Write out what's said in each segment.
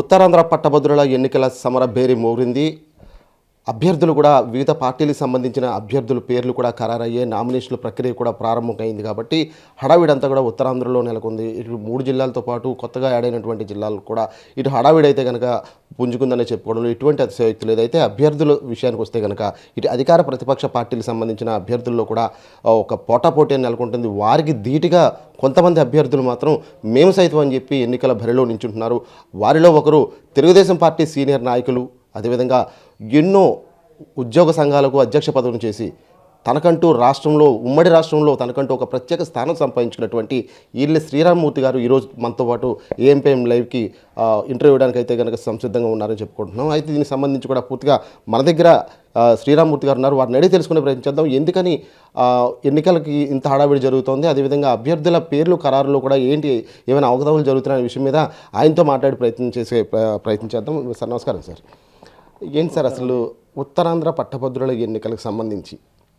ఉత్తరాంధ్ర పట్టభద్రుల ఎన్నికల సమరభేరి మోరింది అభ్యర్థులు కూడా వివిధ పార్టీలకు సంబంధించిన అభ్యర్థుల పేర్లు కూడా ఖరారయ్యే నామినేషన్ల ప్రక్రియ కూడా ప్రారంభమైంది కాబట్టి హడావిడంతా కూడా ఉత్తరాంధ్రలో నెలకొంది ఇటు మూడు జిల్లాలతో పాటు కొత్తగా యాడ్ అయినటువంటి జిల్లాలు కూడా ఇటు హడావిడైతే కనుక పుంజుకుందనే చెప్పుకోవడంలో ఇటువంటి అతిశయోక్తి లేదైతే అభ్యర్థుల విషయానికి వస్తే కనుక ఇటు అధికార ప్రతిపక్ష పార్టీలకు సంబంధించిన అభ్యర్థుల్లో కూడా ఒక పోటాపోటీ నెలకొంటుంది వారికి ధీటిగా కొంతమంది అభ్యర్థులు మాత్రం మేము సైతం అని చెప్పి ఎన్నికల బరిలో నించుంటున్నారు వారిలో ఒకరు తెలుగుదేశం పార్టీ సీనియర్ నాయకులు అదేవిధంగా ఎన్నో ఉద్యోగ సంఘాలకు అధ్యక్ష పదవులు చేసి తనకంటూ రాష్ట్రంలో ఉమ్మడి రాష్ట్రంలో తనకంటూ ఒక ప్రత్యేక స్థానం సంపాదించినటువంటి ఈళ్ళ శ్రీరామ్మూర్తి గారు ఈరోజు మనతో పాటు ఏఎంపీఎం లైవ్కి ఇంటర్వ్యూ ఇవ్వడానికి అయితే కనుక సంసిద్ధంగా ఉన్నారని చెప్పుకుంటున్నాం అయితే దీనికి సంబంధించి కూడా పూర్తిగా మన దగ్గర శ్రీరామ్మూర్తి గారు ఉన్నారు వారిని అడిగి తెలుసుకునే ప్రయత్నించేద్దాం ఎందుకని ఎన్నికలకి ఇంత హడావిడి జరుగుతోంది అదేవిధంగా అభ్యర్థుల పేర్లు ఖరారులు కూడా ఏంటి ఏమైనా అవకతవకలు జరుగుతున్నాయనే విషయం మీద ఆయనతో మాట్లాడే ప్రయత్నం చేసే ప్రయత్నించేద్దాం సార్ నమస్కారం సార్ ఏంటి సార్ అసలు ఉత్తరాంధ్ర పట్టభద్రుల ఎన్నికలకు సంబంధించి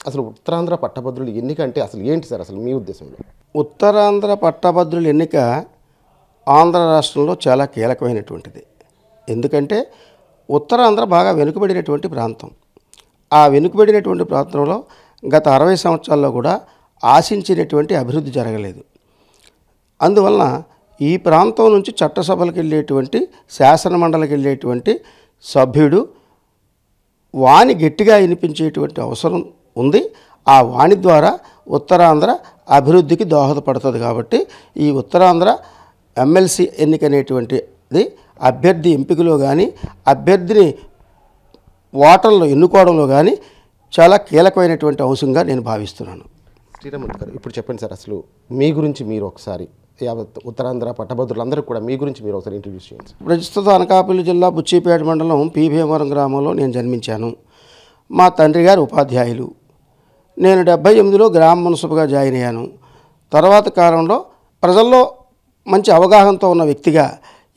అసలు ఉత్తరాంధ్ర పట్టభద్రుల ఎన్నిక అంటే అసలు ఏంటి సార్ అసలు మీ ఉద్దేశంలో ఉత్తరాంధ్ర పట్టభద్రుల ఎన్నిక ఆంధ్ర రాష్ట్రంలో చాలా కీలకమైనటువంటిది ఎందుకంటే ఉత్తరాంధ్ర బాగా వెనుకబడినటువంటి ప్రాంతం ఆ వెనుకబడినటువంటి ప్రాంతంలో గత అరవై సంవత్సరాల్లో కూడా ఆశించినటువంటి అభివృద్ధి జరగలేదు అందువలన ఈ ప్రాంతం నుంచి చట్టసభలకు వెళ్ళేటువంటి శాసనమండలికి వెళ్ళేటువంటి సభ్యుడు వాణి గట్టిగా వినిపించేటువంటి అవసరం ఉంది ఆ వాణి ద్వారా ఉత్తరాంధ్ర అభివృద్ధికి దోహదపడుతుంది కాబట్టి ఈ ఉత్తరాంధ్ర ఎమ్మెల్సీ ఎన్నిక అనేటువంటిది అభ్యర్థి ఎంపికలో కానీ అభ్యర్థిని ఓటర్లు ఎన్నుకోవడంలో కానీ చాలా కీలకమైనటువంటి అంశంగా నేను భావిస్తున్నాను శ్రీరామ్ గారు ఇప్పుడు చెప్పండి సార్ అసలు మీ గురించి మీరు ఒకసారి యావత్ ఉత్తరాంధ్ర పట్టభద్రులందరూ కూడా మీ గురించి మీరు ఒకసారి ఇంట్రడ్యూస్ చేయండి ప్రస్తుతం అనకాపల్లి జిల్లా బుచ్చిపేట మండలం పీభీమవరం గ్రామంలో నేను జన్మించాను మా తండ్రి గారు ఉపాధ్యాయులు నేను డెబ్బై ఎనిమిదిలో గ్రామ మున్సిపల్గా జాయిన్ అయ్యాను తర్వాత కాలంలో ప్రజల్లో మంచి అవగాహనతో ఉన్న వ్యక్తిగా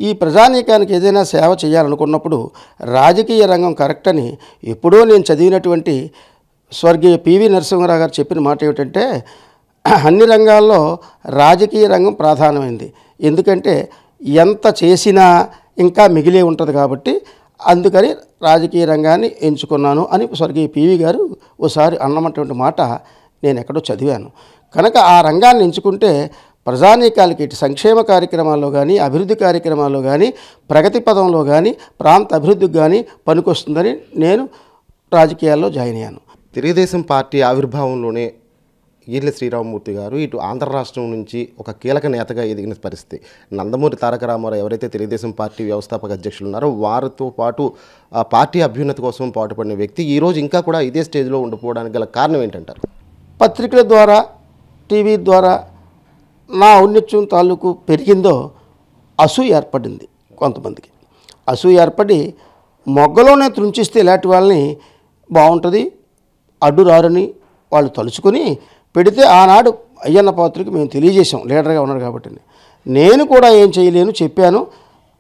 ఈ ప్రజానీకానికి ఏదైనా సేవ చేయాలనుకున్నప్పుడు రాజకీయ రంగం కరెక్ట్ అని ఎప్పుడో నేను చదివినటువంటి స్వర్గీయ పివి నరసింహరావు గారు చెప్పిన మాట ఏమిటంటే అన్ని రంగాల్లో రాజకీయ రంగం ప్రాధానమైంది ఎందుకంటే ఎంత చేసినా ఇంకా మిగిలే ఉంటుంది కాబట్టి అందుకని రాజకీయ రంగాన్ని ఎంచుకున్నాను అని స్వర్గీయ పివి గారు ఓసారి అన్నమటువంటి మాట నేను ఎక్కడో చదివాను కనుక ఆ రంగాన్ని ఎంచుకుంటే ప్రజానీకాలకి ఇటు సంక్షేమ కార్యక్రమాల్లో కానీ అభివృద్ధి కార్యక్రమాల్లో కానీ ప్రగతి పదంలో కానీ ప్రాంత అభివృద్ధికి కానీ పనికొస్తుందని నేను రాజకీయాల్లో జాయిన్ అయ్యాను తెలుగుదేశం పార్టీ ఆవిర్భావంలోనే ఈర్లి శ్రీరామమూర్తి గారు ఇటు ఆంధ్ర రాష్ట్రం నుంచి ఒక కీలక నేతగా ఎదిగిన పరిస్థితి నందమూరి తారక రామారావు ఎవరైతే తెలుగుదేశం పార్టీ వ్యవస్థాపక అధ్యక్షులు ఉన్నారో వారితో పాటు పార్టీ అభ్యున్నతి కోసం పాటుపడిన వ్యక్తి ఈరోజు ఇంకా కూడా ఇదే స్టేజ్లో ఉండిపోవడానికి గల కారణం ఏంటంటారు పత్రికల ద్వారా టీవీ ద్వారా నా ఔన్నత్యం తాలూకు పెరిగిందో అసూ ఏర్పడింది కొంతమందికి అసూ ఏర్పడి మొగ్గలోనే తృంచిస్తే ఇలాంటి వాళ్ళని బాగుంటుంది అడ్డు రారని వాళ్ళు తలుచుకొని పెడితే ఆనాడు అయ్యన్న పాత్రికి మేము తెలియజేశాం లీడర్గా ఉన్నాడు కాబట్టి నేను కూడా ఏం చేయలేను చెప్పాను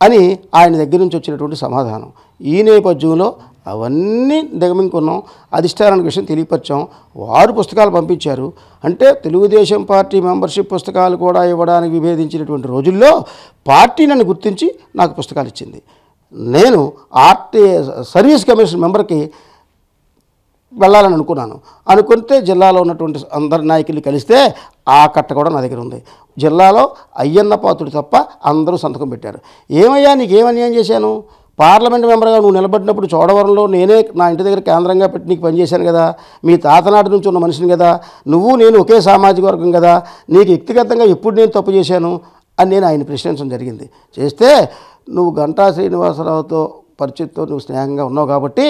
అని ఆయన దగ్గర నుంచి వచ్చినటువంటి సమాధానం ఈ నేపథ్యంలో అవన్నీ దిగమింకున్నాం అధిష్టానానికి విషయం తెలియపరిచాం వారు పుస్తకాలు పంపించారు అంటే తెలుగుదేశం పార్టీ మెంబర్షిప్ పుస్తకాలు కూడా ఇవ్వడానికి విభేదించినటువంటి రోజుల్లో పార్టీ నన్ను గుర్తించి నాకు పుస్తకాలు ఇచ్చింది నేను ఆర్టీ సర్వీస్ కమిషన్ మెంబర్కి వెళ్ళాలని అనుకున్నాను అనుకుంటే జిల్లాలో ఉన్నటువంటి అందరి నాయకుల్ని కలిస్తే ఆ కట్ట కూడా నా దగ్గర ఉంది జిల్లాలో అయ్యన్న పాత్రుడు తప్ప అందరూ సంతకం పెట్టారు ఏమయ్యా నీకు ఏమన్యాయం చేశాను పార్లమెంట్ మెంబర్గా నువ్వు నిలబడినప్పుడు చోడవరంలో నేనే నా ఇంటి దగ్గర కేంద్రంగా పెట్టి నీకు పనిచేశాను కదా మీ తాతనాటి నుంచి ఉన్న మనిషిని కదా నువ్వు నేను ఒకే సామాజిక వర్గం కదా నీకు వ్యక్తిగతంగా ఎప్పుడు నేను తప్పు చేశాను అని నేను ఆయన ప్రశ్నించడం జరిగింది చేస్తే నువ్వు గంటా శ్రీనివాసరావుతో పరిచయంతో నువ్వు స్నేహంగా ఉన్నావు కాబట్టి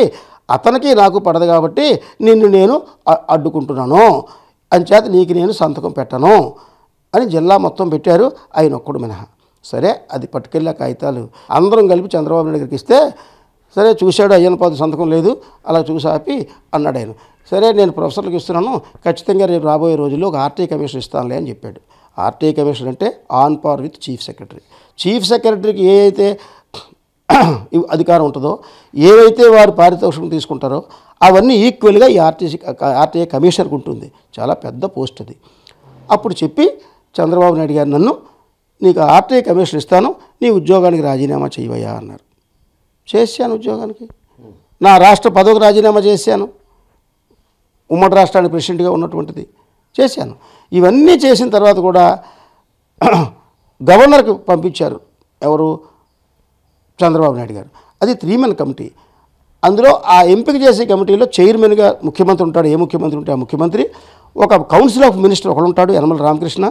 అతనికి నాకు పడదు కాబట్టి నిన్ను నేను అడ్డుకుంటున్నాను అంచేత నీకు నేను సంతకం పెట్టను అని జిల్లా మొత్తం పెట్టారు ఆయన ఒక్కడు మినహా సరే అది పట్టుకెళ్ళా కాగితాలు అందరం కలిపి చంద్రబాబు నాయుడు దగ్గరికి ఇస్తే సరే చూశాడు అయ్యన్న పాదు సంతకం లేదు అలా చూసాపి అన్నాడు ఆయన సరే నేను ప్రొఫెసర్లకు ఇస్తున్నాను ఖచ్చితంగా రేపు రాబోయే రోజుల్లో ఒక ఆర్టీఐ కమిషన్ ఇస్తానులే అని చెప్పాడు ఆర్టీఐ కమిషన్ అంటే on par with chief secretary chief సెక్రటరీకి ఏ అయితే అధికారం ఉంటుందో ఏవైతే వారు పారితోషికం తీసుకుంటారో అవన్నీ ఈక్వల్గా ఈ ఆర్టీసీ ఆర్టీఏ కమిషనర్కి ఉంటుంది చాలా పెద్ద పోస్ట్ అది అప్పుడు చెప్పి చంద్రబాబు నాయుడు గారు నన్ను నీకు ఆర్టీఐ కమిషన్ ఇస్తాను నీ ఉద్యోగానికి రాజీనామా చేయవయ్యా అన్నారు చేశాను ఉద్యోగానికి నా రాష్ట్ర పదవికి రాజీనామా చేశాను ఉమ్మడి రాష్ట్రానికి ప్రెసిడెంట్గా ఉన్నటువంటిది చేశాను ఇవన్నీ చేసిన తర్వాత కూడా గవర్నర్కి పంపించారు ఎవరు చంద్రబాబు నాయుడు గారు అది త్రీ మెన్ కమిటీ అందులో ఆ ఎంపిక చేసే కమిటీలో చైర్మన్గా ముఖ్యమంత్రి ఉంటాడు ఏ ముఖ్యమంత్రి ఉంటే ఆ ముఖ్యమంత్రి ఒక కౌన్సిల్ ఆఫ్ మినిస్టర్ ఒకడు ఉంటాడు యనమల రామకృష్ణ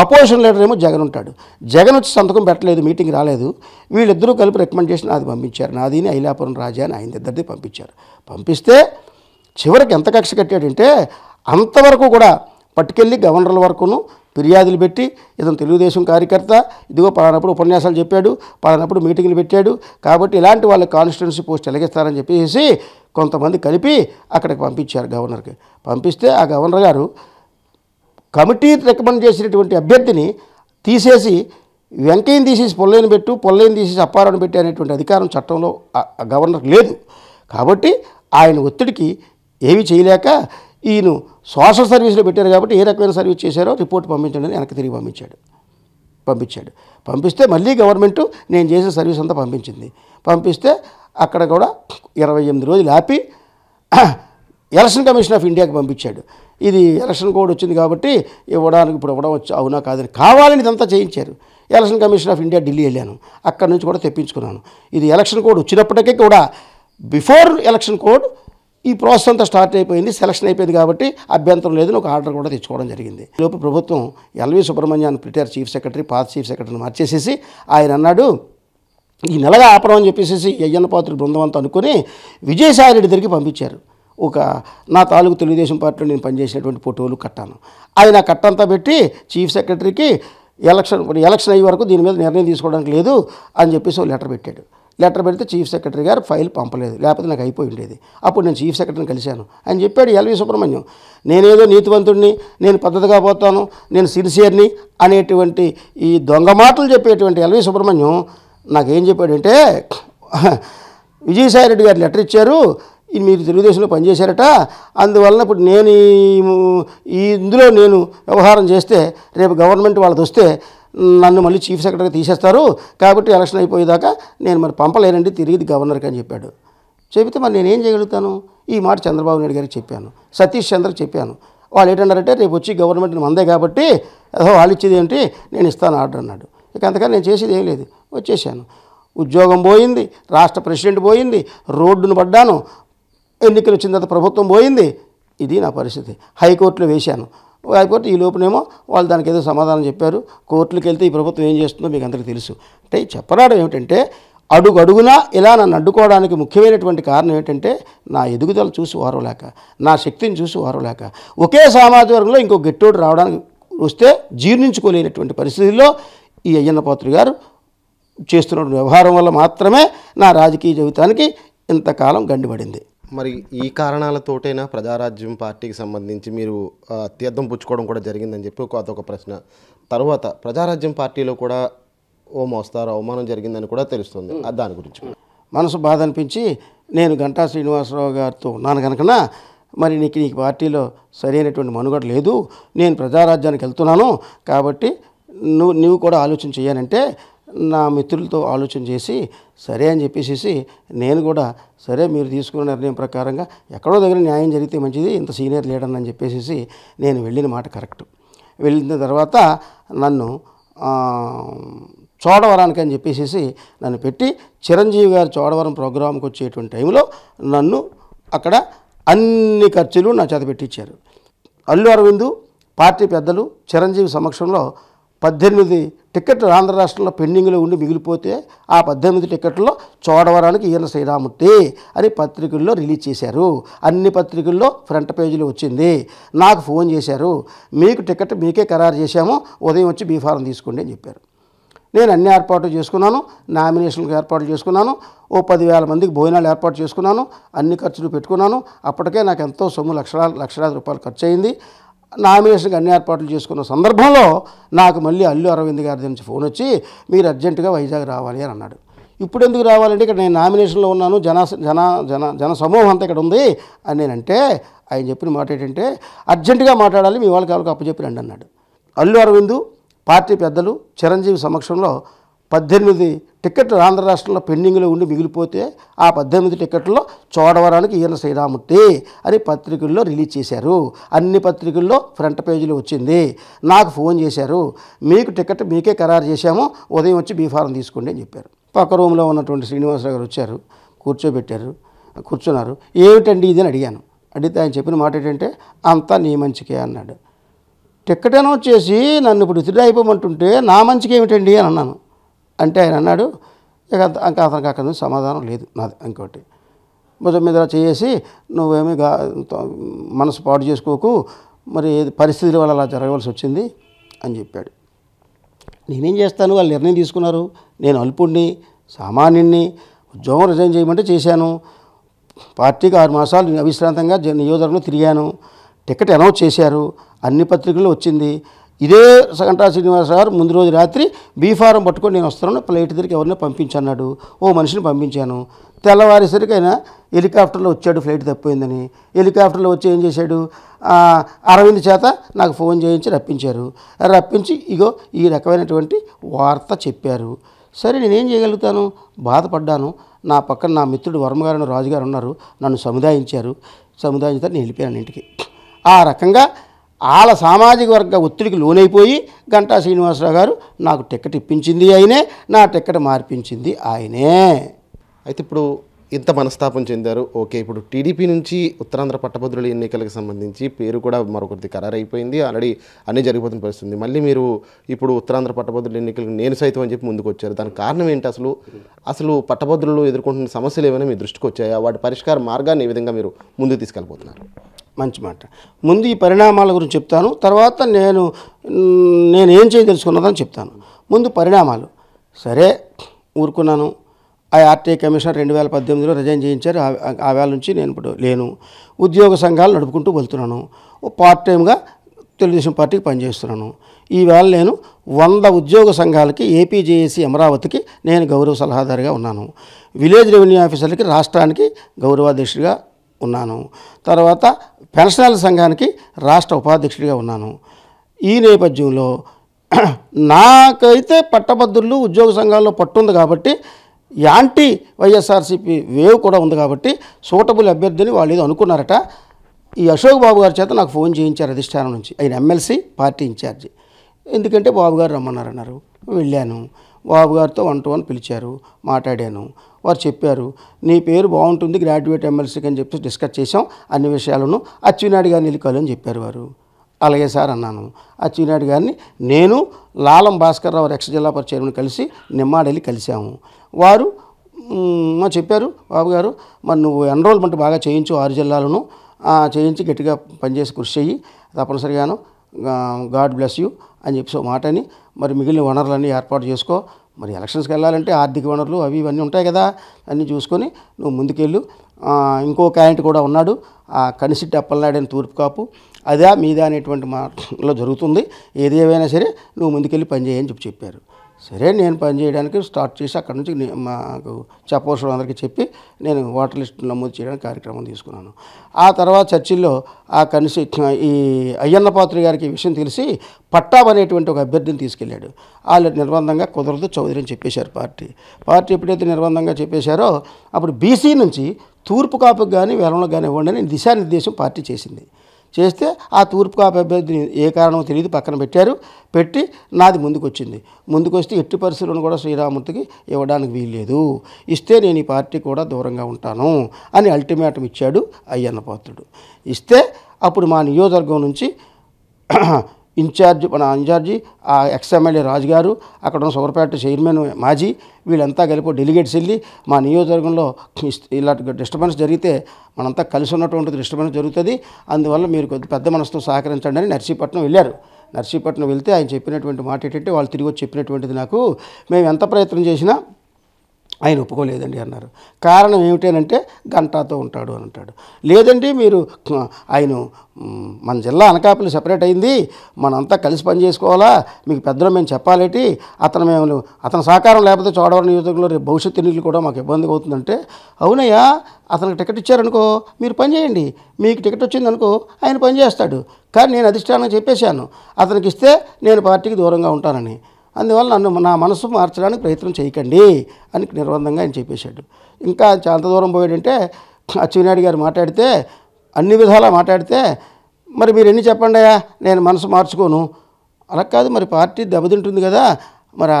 అపోజిషన్ లీడర్ ఏమో జగన్ ఉంటాడు జగన్ వచ్చి సంతకం పెట్టలేదు మీటింగ్ రాలేదు వీళ్ళిద్దరూ కలిపి రికమెండ్ చేసి నాది పంపించారు నాదిని ఐలాపురం రాజా అని ఆయన ఇద్దరిది పంపించారు పంపిస్తే చివరికి ఎంత కక్ష కట్టాడంటే అంతవరకు కూడా పట్టుకెళ్ళి గవర్నర్ల వరకును ఫిర్యాదులు పెట్టి ఇతను తెలుగుదేశం కార్యకర్త ఇదిగో పలానప్పుడు ఉపన్యాసాలు చెప్పాడు పలానప్పుడు మీటింగ్లు పెట్టాడు కాబట్టి ఇలాంటి వాళ్ళ కాన్స్టిట్యున్సీ పోస్ట్ ఎలగిస్తారని చెప్పేసి కొంతమంది కలిపి అక్కడికి పంపించారు గవర్నర్కి పంపిస్తే ఆ గవర్నర్ గారు కమిటీ రికమెండ్ చేసినటువంటి అభ్యర్థిని తీసేసి వెంకయ్యని తీసేసి పొల్లైన పెట్టు పొల్లైన తీసేసి అప్పారాన్ని పెట్టి అనేటువంటి అధికారం చట్టంలో గవర్నర్ లేదు కాబట్టి ఆయన ఒత్తిడికి ఏమీ చేయలేక ఈయను సోషల్ సర్వీస్లో పెట్టారు కాబట్టి ఏ రకమైన సర్వీస్ చేశారో రిపోర్ట్ పంపించండి అని వెనక్కి తిరిగి పంపించాడు పంపించాడు పంపిస్తే మళ్ళీ గవర్నమెంట్ నేను చేసిన సర్వీస్ అంతా పంపించింది పంపిస్తే అక్కడ కూడా ఇరవై ఎనిమిది రోజులు ఆపి ఎలక్షన్ కమిషన్ ఆఫ్ ఇండియాకి పంపించాడు ఇది ఎలక్షన్ కోడ్ వచ్చింది కాబట్టి ఇవ్వడానికి ఇప్పుడు ఇవ్వడం వచ్చి అవునా కాదని కావాలని ఇదంతా చేయించారు election commission of India Delhi వెళ్ళాను అక్కడి నుంచి కూడా తెప్పించుకున్నాను ఇది ఎలక్షన్ కోడ్ వచ్చినప్పటికీ కూడా బిఫోర్ ఎలక్షన్ కోడ్ ఈ ప్రాసెస్ అంతా స్టార్ట్ అయిపోయింది సెలక్షన్ అయిపోయింది కాబట్టి అభ్యంతరం లేదని ఒక ఆర్డర్ కూడా తెచ్చుకోవడం జరిగింది లోపు ప్రభుత్వం ఎల్వి సుబ్రహ్మణ్యాన్ని ప్రిటైర్ చీఫ్ సెక్రటరీ పాత చీఫ్ సెక్రటరీని మార్చేసేసి ఆయన అన్నాడు ఈ నెలగా ఆపడం అని చెప్పేసి అయ్యన్న పాత్రుడు బృందం అంతా అనుకుని విజయసాయిరెడ్డి దగ్గరికి పంపించారు ఒక నా తాలూకు తెలుగుదేశం పార్టీలో నేను పనిచేసినటువంటి ఫోటోలు కట్టాను ఆయన కట్టంతా పెట్టి చీఫ్ సెక్రటరీకి ఎలక్షన్ ఎలక్షన్ అయ్యే వరకు దీని మీద నిర్ణయం తీసుకోవడానికి లేదు అని చెప్పేసి లెటర్ పెట్టాడు లెటర్ పెడితే చీఫ్ సెక్రటరీ గారు ఫైల్ పంపలేదు లేకపోతే నాకు అయిపోయి ఉండేది అప్పుడు నేను చీఫ్ సెక్రటరీని కలిశాను అని చెప్పాడు ఎల్వి సుబ్రహ్మణ్యం నేనేదో నీతివంతుడిని నేను పద్ధతిగా పోతాను నేను సిన్సియర్ని అనేటువంటి ఈ దొంగ మాటలు చెప్పేటువంటి ఎల్వి సుబ్రహ్మణ్యం నాకేం చెప్పాడంటే విజయసాయి రెడ్డి గారు లెటర్ ఇచ్చారు మీరు తెలుగుదేశంలో పనిచేశారట అందువలన ఇప్పుడు నేను ఈ ఇందులో నేను వ్యవహారం చేస్తే రేపు గవర్నమెంట్ వాళ్ళది వస్తే నన్ను మళ్ళీ చీఫ్ సెక్రటరీ తీసేస్తారు కాబట్టి ఎలక్షన్ అయిపోయేదాకా నేను మరి పంపలేనండి తిరిగి గవర్నర్కి అని చెప్పాడు చెబితే మరి నేనేం చేయగలుగుతాను ఈ మాట చంద్రబాబు నాయుడు గారికి చెప్పాను సతీష్ చంద్ర చెప్పాను వాళ్ళు ఏంటన్నారంటే రేపు వచ్చి గవర్నమెంట్ మందే కాబట్టి వాళ్ళు ఇచ్చేది ఏంటి నేను ఇస్తాను ఆర్డర్ అన్నాడు ఇక అంతకన్నా నేను చేసేది ఏం లేదు వచ్చేసాను ఉద్యోగం పోయింది రాష్ట్ర ప్రెసిడెంట్ పోయింది రోడ్డును పడ్డాను ఎన్నికలు వచ్చిన తర్వాత ప్రభుత్వం పోయింది ఇది నా పరిస్థితి హైకోర్టులో వేశాను లేకపోతే ఈ లోపలేమో వాళ్ళు దానికి ఏదో సమాధానం చెప్పారు కోర్టులకు వెళ్తే ఈ ప్రభుత్వం ఏం చేస్తుందో మీకు అందరికీ తెలుసు అంటే చెప్పరాడు ఏమిటంటే అడుగడుగునా ఇలా నన్ను అడ్డుకోవడానికి ముఖ్యమైనటువంటి కారణం ఏంటంటే నా ఎదుగుదల చూసి వారవలేక నా శక్తిని చూసి వారవలేక ఒకే సామాజిక వర్గంలో ఇంకో గెట్టోడు రావడానికి వస్తే జీర్ణించుకోలేనటువంటి పరిస్థితుల్లో ఈ అయ్యన్న పాత్రి గారు చేస్తున్న వ్యవహారం వల్ల మాత్రమే నా రాజకీయ జీవితానికి ఇంతకాలం గండిపడింది మరి ఈ కారణాలతోటైనా ప్రజారాజ్యం పార్టీకి సంబంధించి మీరు తీర్థం పుచ్చుకోవడం కూడా జరిగిందని చెప్పి ఒక అదొక ప్రశ్న తర్వాత ప్రజారాజ్యం పార్టీలో కూడా ఓ మోస్తారు అవమానం జరిగిందని కూడా తెలుస్తుంది దాని గురించి మనసు బాధ అనిపించి నేను గంటా శ్రీనివాసరావు గారితో ఉన్నాను కనుకనా మరి నీకు నీకు పార్టీలో సరైనటువంటి మనుగడ లేదు నేను ప్రజారాజ్యానికి వెళ్తున్నాను కాబట్టి నువ్వు నువ్వు కూడా ఆలోచన చేయాలంటే నా మిత్రులతో ఆలోచన చేసి సరే అని చెప్పేసి నేను కూడా సరే మీరు తీసుకున్న నిర్ణయం ప్రకారంగా ఎక్కడో దగ్గర న్యాయం జరిగితే మంచిది ఇంత సీనియర్ లీడర్ అని చెప్పేసి నేను వెళ్ళిన మాట కరెక్ట్ వెళ్ళిన తర్వాత నన్ను చోడవరానికి అని చెప్పేసి నన్ను పెట్టి చిరంజీవి గారు చోడవరం ప్రోగ్రాంకి వచ్చేటువంటి టైంలో నన్ను అక్కడ అన్ని ఖర్చులు నా చేత పెట్టించారు అల్లు అరవిందు పార్టీ పెద్దలు చిరంజీవి సమక్షంలో పద్దెనిమిది టికెట్లు ఆంధ్ర రాష్ట్రంలో పెండింగ్లో ఉండి మిగిలిపోతే ఆ పద్దెనిమిది టికెట్లో చోడవరానికి ఈయన శ్రీరామూర్తి అని పత్రికల్లో రిలీజ్ చేశారు అన్ని పత్రికల్లో ఫ్రంట్ పేజీలో వచ్చింది నాకు ఫోన్ చేశారు మీకు టికెట్ మీకే ఖరారు చేశాము ఉదయం వచ్చి బీఫారం తీసుకోండి అని చెప్పారు నేను అన్ని ఏర్పాట్లు చేసుకున్నాను నామినేషన్లకు ఏర్పాట్లు చేసుకున్నాను ఓ పదివేల మందికి భోజనాలు ఏర్పాటు చేసుకున్నాను అన్ని ఖర్చులు పెట్టుకున్నాను అప్పటికే నాకు ఎంతో సొమ్ము లక్షల లక్షలాది రూపాయలు ఖర్చు అయింది నామినేషన్కి అన్ని ఏర్పాట్లు చేసుకున్న సందర్భంలో నాకు మళ్ళీ అల్లు అరవింద్ గారి నుంచి ఫోన్ వచ్చి మీరు అర్జెంటుగా వైజాగ్ రావాలి అని అన్నాడు ఇప్పుడు ఎందుకు రావాలంటే ఇక్కడ నేను నామినేషన్లో ఉన్నాను జన జన జన జన సమూహం అంతా ఇక్కడ ఉంది అని నేనంటే ఆయన చెప్పిన మాట ఏంటంటే అర్జెంటుగా మాట్లాడాలి మీ వాళ్ళకి వాళ్ళకి రండి అన్నాడు అల్లు అరవిందు పార్టీ పెద్దలు చిరంజీవి సమక్షంలో పద్దెనిమిది టికెట్లు ఆంధ్ర రాష్ట్రంలో పెండింగ్లో ఉండి మిగిలిపోతే ఆ పద్దెనిమిది టికెట్లో చోడవరానికి ఈయన శ్రీరామూర్తి అని పత్రికల్లో రిలీజ్ చేశారు అన్ని పత్రికల్లో ఫ్రంట్ పేజీలో వచ్చింది నాకు ఫోన్ చేశారు మీకు టికెట్ మీకే ఖరారు చేశాము ఉదయం వచ్చి బీఫారం తీసుకోండి అని చెప్పారు పక్క రూమ్లో ఉన్నటువంటి శ్రీనివాసరావు గారు వచ్చారు కూర్చోబెట్టారు కూర్చున్నారు ఏమిటండి ఇది అని అడిగాను అడిగితే ఆయన చెప్పిన మాట ఏంటంటే అంతా నీ మంచికే అన్నాడు టికెట్ అనౌన్స్ చేసి నన్ను ఇప్పుడు ఇతడు అయిపోమంటుంటే నా మంచికి ఏమిటండి అని అన్నాను అంటే ఆయన అన్నాడు ఇక ఇంకా అతనికి అక్కడ నుంచి సమాధానం లేదు నాది ఇంకోటి మొదటి మీద చేసి నువ్వేమీ మనసు పాడు చేసుకోకు మరి పరిస్థితుల వల్ల అలా జరగవలసి వచ్చింది అని చెప్పాడు నేనేం చేస్తాను వాళ్ళు నిర్ణయం తీసుకున్నారు నేను అల్పుణ్ణి సామాన్యుణ్ణి ఉద్యోగం రిజైన్ చేయమంటే చేశాను పార్టీకి ఆరు మాసాలు అవిశ్రాంతంగా నియోజకవర్గంలో తిరిగాను టికెట్ అనౌన్స్ చేశారు అన్ని పత్రికల్లో వచ్చింది ఇదే గంటా శ్రీనివాస గారు ముందు రోజు రాత్రి బీఫారం పట్టుకొని నేను వస్తాను ప్లేట్ దగ్గరికి ఎవరిని పంపించన్నాడు ఓ మనిషిని పంపించాను తెల్లవారేసరికి ఆయన హెలికాప్టర్లో వచ్చాడు ఫ్లైట్ తప్పిపోయిందని హెలికాప్టర్లో వచ్చి ఏం చేశాడు అరవింద్ చేత నాకు ఫోన్ చేయించి రప్పించారు రప్పించి ఇగో ఈ రకమైనటువంటి వార్త చెప్పారు సరే నేనేం చేయగలుగుతాను బాధపడ్డాను నా పక్కన నా మిత్రుడు వర్మగారు రాజుగారు ఉన్నారు నన్ను సముదాయించారు సముదాయించారు నేను వెళ్ళిపోయాను ఇంటికి ఆ రకంగా వాళ్ళ సామాజిక వర్గ ఒత్తిడికి లోనైపోయి గంటా శ్రీనివాసరావు గారు నాకు టిక్కెట్ ఇప్పించింది ఆయనే నా టిక్కెట్ మార్పించింది ఆయనే అయితే ఇప్పుడు ఇంత మనస్తాపం చెందారు ఓకే ఇప్పుడు టీడీపీ నుంచి ఉత్తరాంధ్ర పట్టభద్రుల ఎన్నికలకు సంబంధించి పేరు కూడా మరొకరిది ఖరారైపోయింది ఆల్రెడీ అన్నీ జరిగిపోతున్న పరిస్థితుంది మళ్ళీ మీరు ఇప్పుడు ఉత్తరాంధ్ర పట్టభద్రుల ఎన్నికలకు నేను సైతం అని చెప్పి ముందుకు వచ్చారు దానికి కారణం ఏంటి అసలు అసలు పట్టభద్రులు ఎదుర్కొంటున్న సమస్యలు ఏమైనా మీ దృష్టికి వచ్చాయా వాటి పరిష్కార మార్గాన్ని ఏ విధంగా మీరు ముందుకు తీసుకెళ్ళిపోతున్నారు మంచి మాట ముందు ఈ పరిణామాల గురించి చెప్తాను తర్వాత నేను నేను ఏం చేయదలుచుకున్నదని చెప్తాను ముందు పరిణామాలు సరే ఊరుకున్నాను ఆ ఆర్టీఐ కమిషనర్ రెండు వేల పద్దెనిమిదిలో రిజైన్ చేయించారు ఆ వేళ నుంచి నేను ఇప్పుడు లేను ఉద్యోగ సంఘాలు నడుపుకుంటూ వెళ్తున్నాను పార్ట్ టైంగా తెలుగుదేశం పార్టీకి పనిచేస్తున్నాను ఈవేళ నేను వంద ఉద్యోగ సంఘాలకి ఏపీజేఏసీ అమరావతికి నేను గౌరవ సలహాదారుగా ఉన్నాను విలేజ్ రెవెన్యూ ఆఫీసర్లకి రాష్ట్రానికి గౌరవాధ్యక్షుడిగా ఉన్నాను తర్వాత పెన్షనర్ల సంఘానికి రాష్ట్ర ఉపాధ్యక్షుడిగా ఉన్నాను ఈ నేపథ్యంలో నాకైతే పట్టభద్రులు ఉద్యోగ సంఘాల్లో పట్టుంది కాబట్టి యాంటీ వైఎస్ఆర్సీపీ వేవ్ కూడా ఉంది కాబట్టి సూటబుల్ అభ్యర్థిని వాళ్ళు ఏదో అనుకున్నారట ఈ అశోక్ బాబు గారి చేత నాకు ఫోన్ చేయించారు అధిష్టానం నుంచి ఆయన ఎమ్మెల్సీ పార్టీ ఇన్ఛార్జి ఎందుకంటే బాబు గారు రమ్మన్నారన్నారు వెళ్ళాను బాబుగారితో వన్ టు వన్ పిలిచారు మాట్లాడాను వారు చెప్పారు నీ పేరు బాగుంటుంది గ్రాడ్యుయేట్ ఎమ్మెల్సీకి అని చెప్పి డిస్కస్ చేసాం అన్ని విషయాలను అచ్చినాడు గారిని వెళ్ళి చెప్పారు వారు అలాగే సార్ అన్నాను అచ్చినాడు గారిని నేను లాలం భాస్కర్ రావు ఎక్స్ జిల్లా పరిచయం కలిసి నిమ్మాడెళ్ళి కలిశాము వారు మా చెప్పారు బాబుగారు మరి నువ్వు ఎన్రోల్మెంట్ బాగా చేయించు ఆరు జిల్లాలను చేయించి గట్టిగా పనిచేసి కృషి చెయ్యి తప్పనిసరిగాను గాడ్ బ్లెస్ యూ అని చెప్పి మాట అని మరి మిగిలిన వనరులన్నీ ఏర్పాటు చేసుకో మరి ఎలక్షన్స్కి వెళ్ళాలంటే ఆర్థిక వనరులు అవి ఇవన్నీ ఉంటాయి కదా అన్నీ చూసుకొని నువ్వు ముందుకెళ్ళు ఇంకో క్యాండిడేట్ కూడా ఉన్నాడు ఆ కనిసిట్టి అప్పలనాయుడు అని తూర్పు కాపు అదే మీద అనేటువంటి మాటలో జరుగుతుంది ఏదేమైనా సరే నువ్వు ముందుకెళ్ళి పనిచేయని చెప్పి చెప్పారు సరే నేను పని చేయడానికి స్టార్ట్ చేసి అక్కడ నుంచి మాకు చెప్పవలసిన అందరికీ చెప్పి నేను వాటర్ లిస్ట్ నమోదు చేయడానికి కార్యక్రమం తీసుకున్నాను ఆ తర్వాత చర్చిల్లో ఆ కనిసి ఈ అయ్యన్న పాత్రి గారికి విషయం తెలిసి పట్టాబ్ అనేటువంటి ఒక అభ్యర్థిని తీసుకెళ్ళాడు వాళ్ళు నిర్బంధంగా కుదరదు చౌదరి అని చెప్పేశారు పార్టీ పార్టీ ఎప్పుడైతే నిర్బంధంగా చెప్పేశారో అప్పుడు బీసీ నుంచి తూర్పు కాపుకి కానీ వేలంలో కానివ్వండి అని దిశానిర్దేశం పార్టీ చేసింది చేస్తే ఆ తూర్పు కాపు అభ్యర్థిని ఏ కారణం తెలియదు పక్కన పెట్టారు పెట్టి నాది ముందుకు వచ్చింది ముందుకు వస్తే ఎట్టి పరిస్థితులను కూడా శ్రీరామూర్తికి ఇవ్వడానికి వీల్లేదు ఇస్తే నేను ఈ పార్టీ కూడా దూరంగా ఉంటాను అని అల్టిమేటం ఇచ్చాడు అయ్యన్నపాత్రుడు ఇస్తే అప్పుడు మా నియోజకవర్గం నుంచి ఇన్ఛార్జ్ మన ఇన్ఛార్జి ఆ ఎక్స్ ఎమ్మెల్యే రాజు గారు అక్కడ ఉన్న సూపర్పేట చైర్మన్ మాజీ వీళ్ళంతా కలిపి డెలిగేట్స్ వెళ్ళి మా నియోజకవర్గంలో ఇలాంటి డిస్టర్బెన్స్ జరిగితే మనంతా కలిసి ఉన్నటువంటి డిస్టర్బెన్స్ జరుగుతుంది అందువల్ల మీరు కొద్ది పెద్ద మనసుతో సహకరించండి అని నర్సీపట్నం వెళ్ళారు నర్సీపట్నం వెళ్తే ఆయన చెప్పినటువంటి మాట ఏంటంటే వాళ్ళు తిరిగి వచ్చి చెప్పినటువంటిది నాకు మేము ఎంత ప్రయత్నం చేసినా ఆయన ఒప్పుకోలేదండి అన్నారు కారణం ఏమిటనంటే గంటాతో ఉంటాడు అని అంటాడు లేదండి మీరు ఆయన మన జిల్లా అనకాపల్లి సపరేట్ అయింది మనంతా కలిసి పనిచేసుకోవాలా మీకు పెద్దలు మేము చెప్పాలేటి అతను మేము అతని సహకారం లేకపోతే చోడవరం నియోజకంలో రేపు భవిష్యత్తు ఎన్నికలు కూడా మాకు ఇబ్బంది అవుతుందంటే అవునయ్యా అతనికి టికెట్ ఇచ్చారనుకో మీరు పని చేయండి మీకు టికెట్ వచ్చిందనుకో ఆయన పనిచేస్తాడు కానీ నేను అధిష్టానం చెప్పేశాను అతనికి ఇస్తే నేను పార్టీకి దూరంగా ఉంటానని అందువల్ల నన్ను నా మనసు మార్చడానికి ప్రయత్నం చేయకండి అని నిర్బంధంగా ఆయన చెప్పేశాడు ఇంకా చాలా దూరం పోయాడంటే అచ్చినాయుడు గారు మాట్లాడితే అన్ని విధాలా మాట్లాడితే మరి మీరు ఎన్ని చెప్పండి నేను మనసు మార్చుకోను అలా కాదు మరి పార్టీ దెబ్బతింటుంది కదా మరి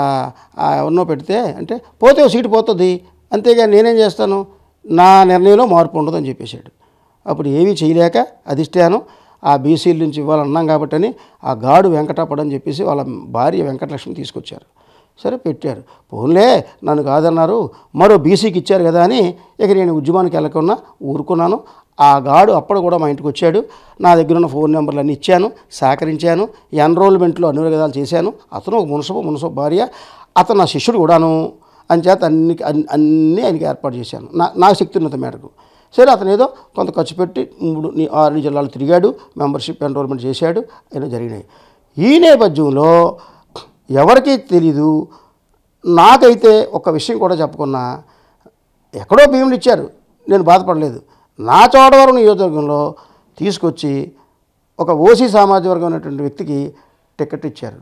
ఎవరినో పెడితే అంటే పోతే సీటు పోతుంది అంతేగాని నేనేం చేస్తాను నా నిర్ణయంలో మార్పు ఉండదు అని చెప్పేశాడు అప్పుడు ఏమీ చేయలేక అధిష్టానం ఆ బీసీల నుంచి ఇవ్వాలన్నాం కాబట్టి అని ఆ గాడు వెంకటప్పడు అని చెప్పేసి వాళ్ళ భార్య వెంకటలక్ష్మి తీసుకొచ్చారు సరే పెట్టారు పోన్లే నన్ను కాదన్నారు మరో బీసీకి ఇచ్చారు కదా అని ఇక నేను ఉద్యమానికి వెళ్ళకుండా ఊరుకున్నాను ఆ గాడు అప్పుడు కూడా మా ఇంటికి వచ్చాడు నా దగ్గర ఉన్న ఫోన్ నెంబర్లు అన్నీ ఇచ్చాను సహకరించాను ఎన్రోల్మెంట్లో అన్ని విధాలు చేశాను అతను ఒక మునసపు మునసపు భార్య అతను నా శిష్యుడు కూడాను అని చేత అన్ని అన్నీ ఆయనకి ఏర్పాటు చేశాను నా నా శక్తి ఉన్నత మేరకు సరే అతను ఏదో కొంత ఖర్చు పెట్టి మూడు ఆరు జిల్లాలు తిరిగాడు మెంబర్షిప్ ఎన్రోల్మెంట్ చేశాడు అయినా జరిగినాయి ఈ నేపథ్యంలో ఎవరికీ తెలీదు నాకైతే ఒక విషయం కూడా చెప్పుకున్నా ఎక్కడో భీములు ఇచ్చారు నేను బాధపడలేదు నా చోటవరం నియోజకవర్గంలో తీసుకొచ్చి ఒక ఓసీ సామాజిక వర్గం ఉన్నటువంటి వ్యక్తికి టికెట్ ఇచ్చారు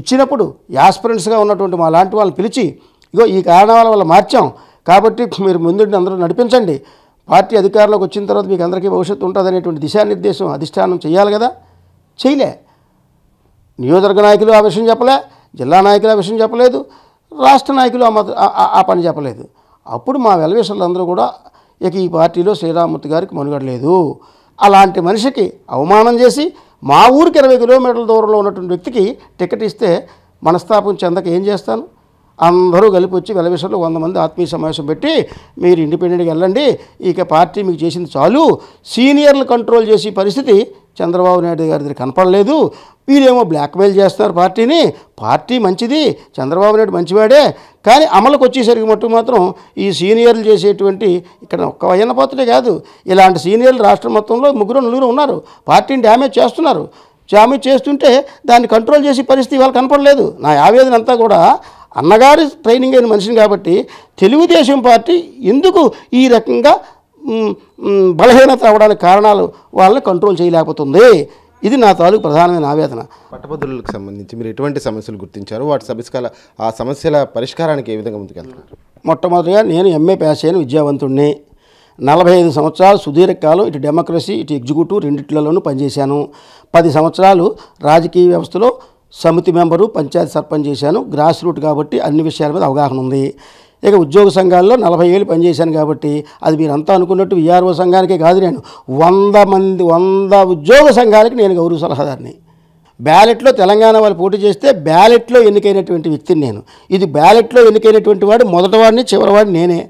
ఇచ్చినప్పుడు యాస్పిరెంట్స్గా ఉన్నటువంటి మా లాంటి వాళ్ళని పిలిచి ఇగో ఈ కారణాల వల్ల మార్చాం కాబట్టి మీరు ముందుండి అందరూ నడిపించండి పార్టీ అధికారంలోకి వచ్చిన తర్వాత మీకు అందరికీ భవిష్యత్తు ఉంటుందనేటువంటి దిశానిర్దేశం అధిష్టానం చేయాలి కదా చేయలే నియోజకవర్గ నాయకులు ఆ విషయం చెప్పలే జిల్లా నాయకులు ఆ విషయం చెప్పలేదు రాష్ట్ర నాయకులు ఆ పని చెప్పలేదు అప్పుడు మా వెలవేశ్వరులందరూ కూడా ఇక ఈ పార్టీలో శ్రీరామూర్తి గారికి మనుగడలేదు అలాంటి మనిషికి అవమానం చేసి మా ఊరికి ఇరవై కిలోమీటర్ల దూరంలో ఉన్నటువంటి వ్యక్తికి టికెట్ ఇస్తే మనస్తాపం చెందక ఏం చేస్తాను అందరూ కలిపి వచ్చి వెలవిసలు వంద మంది ఆత్మీయ సమావేశం పెట్టి మీరు ఇండిపెండెంట్గా వెళ్ళండి ఇక పార్టీ మీకు చేసింది చాలు సీనియర్లు కంట్రోల్ చేసే పరిస్థితి చంద్రబాబు నాయుడు గారి దగ్గర కనపడలేదు వీరేమో బ్లాక్మెయిల్ చేస్తున్నారు పార్టీని పార్టీ మంచిది చంద్రబాబు నాయుడు మంచివాడే కానీ అమలుకు వచ్చేసరికి మట్టుకు మాత్రం ఈ సీనియర్లు చేసేటువంటి ఇక్కడ ఒక్క వయన పాత్రే కాదు ఇలాంటి సీనియర్లు రాష్ట్రం మొత్తంలో ముగ్గురు నలుగురు ఉన్నారు పార్టీని డ్యామేజ్ చేస్తున్నారు డ్యామేజ్ చేస్తుంటే దాన్ని కంట్రోల్ చేసే పరిస్థితి వాళ్ళు కనపడలేదు నా ఆవేదన అంతా కూడా అన్నగారి ట్రైనింగ్ అయిన మనిషిని కాబట్టి తెలుగుదేశం పార్టీ ఎందుకు ఈ రకంగా బలహీనత అవడానికి కారణాలు వాళ్ళని కంట్రోల్ చేయలేకపోతుంది ఇది నా తాలూకు ప్రధానమైన ఆవేదన పట్టభద్రులకు సంబంధించి మీరు ఎటువంటి సమస్యలు గుర్తించారు వాటి సమస్యల ఆ సమస్యల పరిష్కారానికి ఏ విధంగా ముందుకెళ్తున్నారు మొట్టమొదటిగా నేను ఎంఏ ప్యాస్ అయిన విద్యావంతుడిని నలభై ఐదు సంవత్సరాలు సుదీర్ఘకాలం ఇటు డెమోక్రసీ ఇటు ఎగ్జిక్యూటివ్ రెండిట్లలోనూ పనిచేశాను పది సంవత్సరాలు రాజకీయ వ్యవస్థలో సమితి మెంబరు పంచాయతీ సర్పంచ్ చేశాను గ్రాస్ రూట్ కాబట్టి అన్ని విషయాల మీద అవగాహన ఉంది ఇక ఉద్యోగ సంఘాల్లో నలభై ఏళ్ళు పనిచేశాను కాబట్టి అది మీరంతా అనుకున్నట్టు విఆర్ఓ సంఘానికే కాదు నేను వంద మంది వంద ఉద్యోగ సంఘాలకి నేను గౌరవ సలహాదారిని బ్యాలెట్లో తెలంగాణ వాళ్ళు పోటీ చేస్తే బ్యాలెట్లో ఎన్నికైనటువంటి వ్యక్తిని నేను ఇది బ్యాలెట్లో ఎన్నికైనటువంటి వాడు మొదటివాడిని చివరివాడిని నేనే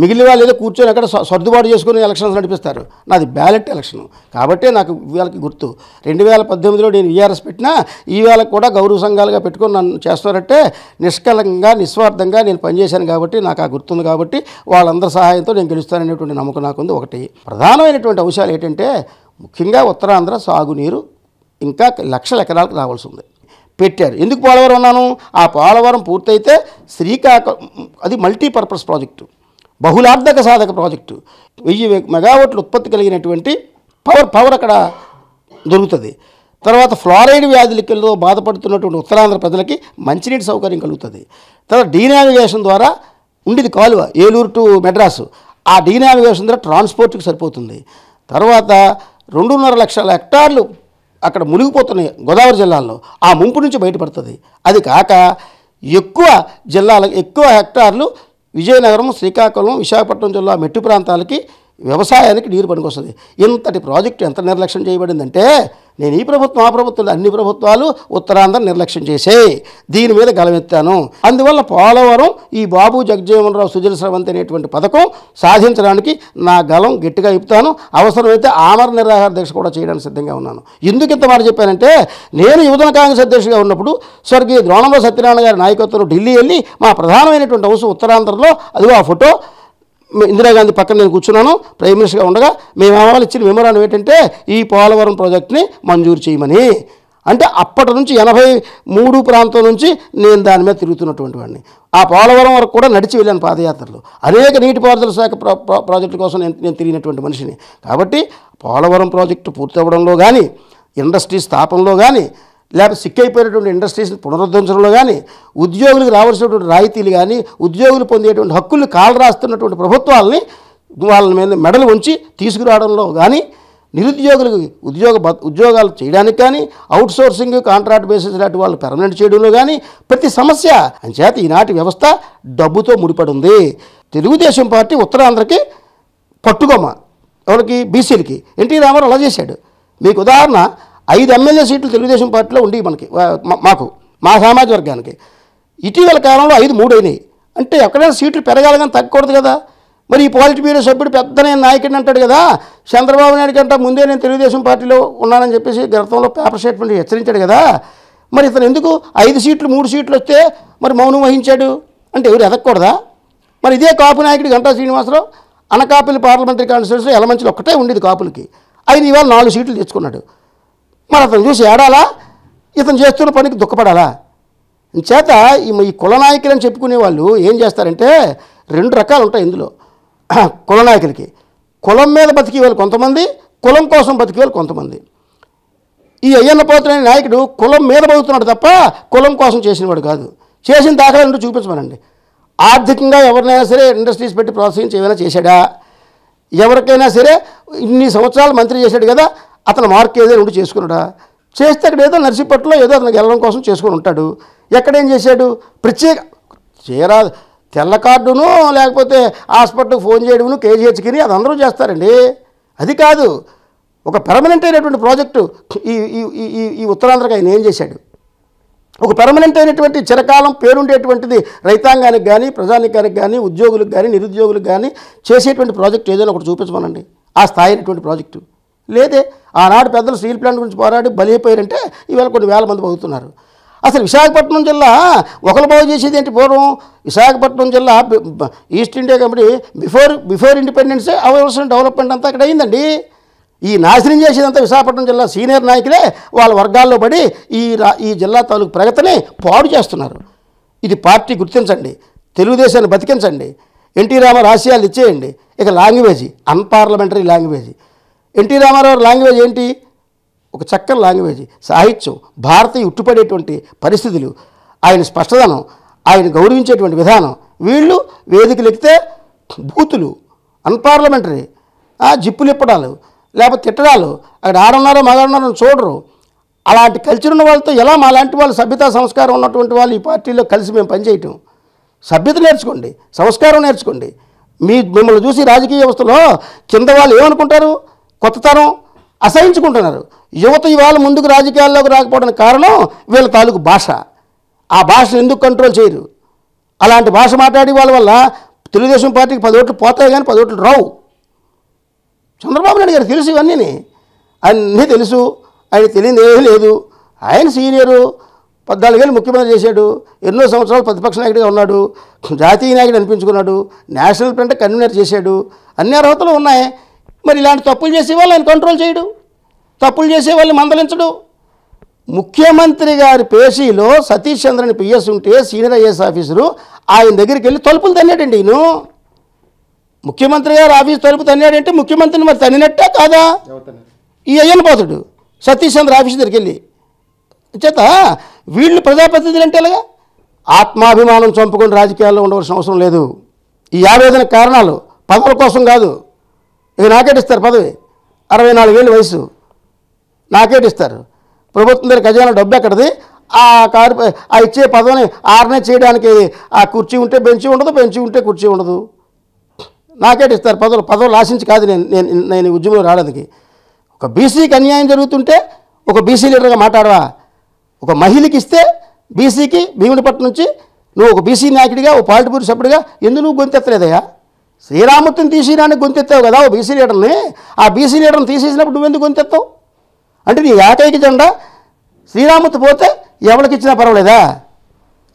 మిగిలిన వాళ్ళు ఏదో కూర్చొని అక్కడ సర్దుబాటు చేసుకుని ఎలక్షన్స్ నడిపిస్తారు నాది బ్యాలెట్ ఎలక్షన్ కాబట్టే నాకు వీళ్ళకి గుర్తు రెండు వేల పద్దెనిమిదిలో నేను వీఆర్ఎస్ పెట్టినా ఈవేళ కూడా గౌరవ సంఘాలుగా పెట్టుకొని నన్ను చేస్తున్నారంటే నిష్కలంగా నిస్వార్థంగా నేను పనిచేశాను కాబట్టి నాకు ఆ గుర్తుంది కాబట్టి వాళ్ళందరి సహాయంతో నేను గెలుస్తాననేటువంటి నమ్మకం నాకుంది ఒకటి ప్రధానమైనటువంటి అంశాలు ఏంటంటే ముఖ్యంగా ఉత్తరాంధ్ర సాగునీరు ఇంకా లక్షల ఎకరాలకు రావాల్సి ఉంది పెట్టారు ఎందుకు పోలవరం ఉన్నాను ఆ పోలవరం పూర్తయితే శ్రీకాకుళం అది మల్టీపర్పస్ ప్రాజెక్టు బహుళార్థక సాధక ప్రాజెక్టు వెయ్యి మెగావాట్లు ఉత్పత్తి కలిగినటువంటి పవర్ పవర్ అక్కడ దొరుకుతుంది తర్వాత ఫ్లోరైడ్ వ్యాధులకెళ్ళో బాధపడుతున్నటువంటి ఉత్తరాంధ్ర ప్రజలకి మంచినీటి సౌకర్యం కలుగుతుంది తర్వాత డీనావిగేషన్ ద్వారా ఉండేది కాలువ ఏలూరు టు మెడ్రాసు ఆ డీనావిగేషన్ ద్వారా ట్రాన్స్పోర్ట్కి సరిపోతుంది తర్వాత రెండున్నర లక్షల హెక్టార్లు అక్కడ మునిగిపోతున్నాయి గోదావరి జిల్లాలో ఆ ముంపు నుంచి బయటపడుతుంది అది కాక ఎక్కువ జిల్లాల ఎక్కువ హెక్టార్లు విజయనగరం శ్రీకాకుళం విశాఖపట్నం జిల్లా మెట్టు ప్రాంతాలకి వ్యవసాయానికి నీరు పనికొస్తుంది ఇంతటి ప్రాజెక్టు ఎంత నిర్లక్ష్యం చేయబడిందంటే నేను ఈ ప్రభుత్వం ఆ ప్రభుత్వం అన్ని ప్రభుత్వాలు ఉత్తరాంధ్ర నిర్లక్ష్యం చేసే దీని మీద గలమెత్తాను అందువల్ల పోలవరం ఈ బాబు జగ్జీవన్ రావు సుజల స్రవంతి అనేటువంటి పథకం సాధించడానికి నా గలం గట్టిగా ఇప్పుతాను అవసరమైతే ఆమర నిరాహార దీక్ష కూడా చేయడానికి సిద్ధంగా ఉన్నాను ఎందుకు ఇంత మాట చెప్పానంటే నేను యువజన కాంగ్రెస్ అధ్యక్షుడిగా ఉన్నప్పుడు స్వర్గీయ ద్రోణంలో సత్యనారాయణ గారి నాయకత్వంలో ఢిల్లీ వెళ్ళి మా ప్రధానమైనటువంటి అవసరం ఉత్తరాంధ్రలో అదిగో ఆ ఫోటో ఇందిరాగాంధీ పక్కన నేను కూర్చున్నాను ప్రైమ్ మినిస్టర్గా ఉండగా మేము వాళ్ళు ఇచ్చిన మెమోరాండం ఏంటంటే ఈ పోలవరం ప్రాజెక్ట్ని మంజూరు చేయమని అంటే అప్పటి నుంచి ఎనభై మూడు ప్రాంతం నుంచి నేను దాని మీద తిరుగుతున్నటువంటి వాడిని ఆ పోలవరం వరకు కూడా నడిచి వెళ్ళాను పాదయాత్రలు అనేక నీటిపారుదల శాఖ ప్రాజెక్టు కోసం నేను నేను తిరిగినటువంటి మనిషిని కాబట్టి పోలవరం ప్రాజెక్టు పూర్తవడంలో కానీ ఇండస్ట్రీ స్థాపనలో కానీ లేకపోతే సిక్ అయిపోయినటువంటి ఇండస్ట్రీస్ని పునరుద్ధరించడంలో కానీ ఉద్యోగులకు రావాల్సినటువంటి రాయితీలు కానీ ఉద్యోగులు పొందేటువంటి హక్కులు కాలు రాస్తున్నటువంటి ప్రభుత్వాలని వాళ్ళ మీద మెడలు ఉంచి తీసుకురావడంలో కానీ నిరుద్యోగులకు ఉద్యోగ ఉద్యోగాలు చేయడానికి కానీ అవుట్సోర్సింగ్ కాంట్రాక్ట్ బేసిస్ లాంటి వాళ్ళు పెర్మనెంట్ చేయడంలో కానీ ప్రతి సమస్య చేత ఈనాటి వ్యవస్థ డబ్బుతో ముడిపడి ఉంది తెలుగుదేశం పార్టీ ఉత్తరాంధ్రకి పట్టుకోమ ఎవరికి బీసీలకి ఎన్టీ రామారావు అలా చేశాడు మీకు ఉదాహరణ ఐదు ఎమ్మెల్యే సీట్లు తెలుగుదేశం పార్టీలో ఉండేవి మనకి మాకు మా సామాజిక వర్గానికి ఇటీవల కాలంలో ఐదు మూడు అయినాయి అంటే ఎక్కడైనా సీట్లు పెరగాలి కానీ తగ్గకూడదు కదా మరి ఈ పాలిట్ బ్యూరో సభ్యుడు పెద్ద నేను నాయకుడిని అంటాడు కదా చంద్రబాబు నాయుడు కంటే ముందే నేను తెలుగుదేశం పార్టీలో ఉన్నానని చెప్పేసి గతంలో పేపర్ స్టేట్మెంట్ హెచ్చరించాడు కదా మరి ఇతను ఎందుకు ఐదు సీట్లు మూడు సీట్లు వస్తే మరి మౌనం వహించాడు అంటే ఎవరు ఎదగకూడదా మరి ఇదే కాపు నాయకుడు గంటా శ్రీనివాసరావు అనకాపల్లి పార్లమెంటరీ కాన్స్టిట్యూన్సీ ఎలమంచులు ఒక్కటే ఉండేది కాపులకి ఆయన ఇవాళ నాలుగు సీట్లు తెచ్చుకున్నాడు మరి అతను చూసి ఏడాలా ఇతను చేస్తున్న పనికి దుఃఖపడాలా చేత ఈ కులనాయకులు అని చెప్పుకునే వాళ్ళు ఏం చేస్తారంటే రెండు రకాలు ఉంటాయి ఇందులో కులనాయకులకి కులం మీద బతికే వాళ్ళు కొంతమంది కులం కోసం బతికే వాళ్ళు కొంతమంది ఈ అయ్యన్న పోతున్న నాయకుడు కులం మీద బతుకుతున్నాడు తప్ప కులం కోసం చేసినవాడు కాదు చేసిన దాఖలా దాఖలంటూ చూపించమనండి ఆర్థికంగా ఎవరినైనా సరే ఇండస్ట్రీస్ పెట్టి ప్రోత్సహించి ఏమైనా చేశాడా ఎవరికైనా సరే ఇన్ని సంవత్సరాలు మంత్రి చేశాడు కదా అతను మార్క్ ఏదైనా ఉండి చేసుకున్నాడా చేస్తే అక్కడ ఏదో నర్సీపట్లో ఏదో అతను వెళ్ళడం కోసం చేసుకుని ఉంటాడు ఎక్కడేం చేశాడు ప్రత్యేక చేరా తెల్ల కార్డును లేకపోతే హాస్పిటల్కి ఫోన్ చేయడమును కేజీహెచ్కిని అది అందరూ చేస్తారండి అది కాదు ఒక పెర్మనెంట్ అయినటువంటి ప్రాజెక్టు ఈ ఈ ఈ ఉత్తరాంధ్రకి ఆయన ఏం చేశాడు ఒక పెర్మనెంట్ అయినటువంటి చిరకాలం పేరుండేటువంటిది రైతాంగానికి కానీ ప్రజానికానికి కానీ ఉద్యోగులకు కానీ నిరుద్యోగులకు కానీ చేసేటువంటి ప్రాజెక్ట్ ఏదైనా ఒకటి చూపించమనండి ఆ స్థాయి అయినటువంటి ప్రాజెక్టు లేదే ఆనాడు పెద్దలు స్టీల్ ప్లాంట్ గురించి పోరాడి బలైపోయారంటే ఈవేళ కొన్ని వేల మంది బతుకుతున్నారు అసలు విశాఖపట్నం జిల్లా ఒకరు బాగు చేసేది ఏంటి పూర్వం విశాఖపట్నం జిల్లా East India Company before before ఇండిపెండెన్సే అవసరం డెవలప్మెంట్ అంతా అక్కడ అయిందండి ఈ నాశనం చేసేదంతా విశాఖపట్నం జిల్లా సీనియర్ నాయకులే వాళ్ళ వర్గాల్లో పడి ఈ ఈ జిల్లా తాలూకు ప్రగతిని పాడు చేస్తున్నారు ఇది పార్టీ గుర్తించండి తెలుగుదేశాన్ని బతికించండి ఎన్టీ రామారావు ఆశయాలు ఇచ్చేయండి ఇక language unparliamentary language NT Rama Rao language ఏంటి ఒక చక్కని లాంగ్వేజ్ సాహిత్యం భారతీయ ఉట్టుపడేటువంటి పరిస్థితులు ఆయన స్పష్టతనం ఆయన గౌరవించేటువంటి విధానం వీళ్ళు వేదికలు ఎక్కితే బూతులు అన్పార్లమెంటరీ జిప్పులు ఇప్పడాలు లేకపోతే తిట్టడాలు అక్కడ ఆడున్నారో మగాడున్నారో చూడరు అలాంటి కల్చర్ ఉన్న వాళ్ళతో ఎలా మా లాంటి వాళ్ళు సభ్యతా సంస్కారం ఉన్నటువంటి వాళ్ళు ఈ పార్టీలో కలిసి మేము పనిచేయటం సభ్యత నేర్చుకోండి సంస్కారం నేర్చుకోండి మీ మిమ్మల్ని చూసి రాజకీయ వ్యవస్థలో కింద వాళ్ళు ఏమనుకుంటారు కొత్తతరం అసహించుకుంటున్నారు యువత ఇవాళ ముందుకు రాజకీయాల్లోకి రాకపోవడానికి కారణం వీళ్ళ తాలూకు భాష ఆ భాషను ఎందుకు కంట్రోల్ చేయరు అలాంటి భాష మాట్లాడి వాళ్ళ వల్ల తెలుగుదేశం పార్టీకి పది ఓట్లు పోతాయి కానీ పది ఓట్లు రావు చంద్రబాబు నాయుడు గారు తెలుసు ఇవన్నీ అన్నీ తెలుసు ఆయన తెలియదు ఏమీ లేదు ఆయన సీనియరు పద్నాలుగేళ్ళు ముఖ్యమంత్రి చేశాడు ఎన్నో సంవత్సరాలు ప్రతిపక్ష నాయకుడిగా ఉన్నాడు జాతీయ నాయకుడు అనిపించుకున్నాడు నేషనల్ ఫ్రంట్ కన్వీనర్ చేశాడు అన్ని అర్హతలు ఉన్నాయి మరి ఇలాంటి తప్పులు వాళ్ళు ఆయన కంట్రోల్ చేయడు తప్పులు చేసే వాళ్ళని మందలించడు ముఖ్యమంత్రి గారి పేసీలో సతీష్ చంద్రని పిఎస్ ఉంటే సీనియర్ ఐఏఎస్ ఆఫీసరు ఆయన దగ్గరికి వెళ్ళి తలుపులు తన్నాడండి ఈయన ముఖ్యమంత్రి గారు ఆఫీస్ తలుపు తన్నాడంటే ముఖ్యమంత్రిని మరి తన్నినట్టే కాదా ఈ అయ్యను పోతాడు సతీష్ చంద్ర ఆఫీస్ దగ్గరికి వెళ్ళి చేత వీళ్ళు ప్రజాప్రతినిధులు అంటే ఎలాగా ఆత్మాభిమానం చంపుకొని రాజకీయాల్లో ఉండవలసిన అవసరం లేదు ఈ ఆవేదన కారణాలు పదవుల కోసం కాదు ఇది నాకేటిస్తారు పదవి అరవై నాలుగేళ్ళు వయసు నాకేటిస్తారు ప్రభుత్వం దగ్గర ఖజానా డబ్బు ఎక్కడది ఆ కారు ఆ ఇచ్చే పదవిని ఆర్నే చేయడానికి ఆ కుర్చీ ఉంటే బెంచి ఉండదు బెంచి ఉంటే కుర్చీ ఉండదు నాకేటిస్తారు పదవులు పదవులు ఆశించి కాదు నేను నేను నేను ఉద్యమంలో రావడానికి ఒక బీసీకి అన్యాయం జరుగుతుంటే ఒక బీసీ లీడర్గా మాట్లాడవా ఒక మహిళకి ఇస్తే బీసీకి భీమునిపట్నం నుంచి నువ్వు ఒక బీసీ నాయకుడిగా ఒక పాలిటిపూరి సభ్యుడిగా ఎందుకు నువ్వు గొంతెత్తలేదయ్యా శ్రీరామత్వం తీసేయడానికి గొంతెత్తావు కదా ఓ బీసీ లీడర్ని ఆ బీసీ లీడర్ని తీసేసినప్పుడు నువ్వెందుకు గొంతెత్తావు అంటే నీ ఏకైక జెండా శ్రీరామత్ పోతే ఎవరికి ఇచ్చినా పర్వాలేదా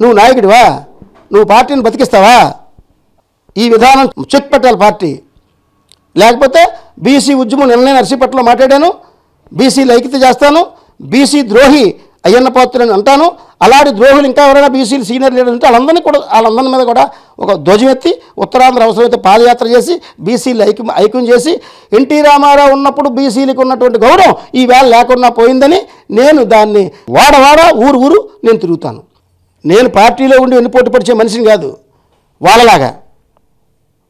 నువ్వు నాయకుడివా నువ్వు పార్టీని బతికిస్తావా ఈ విధానం చెక్ పెట్టాలి పార్టీ లేకపోతే బీసీ ఉద్యమం నిన్నే నర్సీపట్లో మాట్లాడాను బీసీ లైకిత చేస్తాను బీసీ ద్రోహి అయ్యన్న పాత్రులను అంటాను అలాంటి ద్రోహులు ఇంకా ఎవరైనా బీసీలు సీనియర్ లీడర్లు ఉంటే వాళ్ళందరినీ కూడా వాళ్ళందరి మీద కూడా ఒక ధ్వజమెత్తి ఉత్తరాంధ్ర అవసరమైతే పాదయాత్ర చేసి బీసీలు ఐక్యం ఐక్యం చేసి ఎన్టీ రామారావు ఉన్నప్పుడు బీసీలకు ఉన్నటువంటి గౌరవం ఈ వేళ లేకుండా పోయిందని నేను దాన్ని వాడవాడ ఊరు ఊరు నేను తిరుగుతాను నేను పార్టీలో ఉండి ఎన్ని పోటీ మనిషిని కాదు వాళ్ళలాగా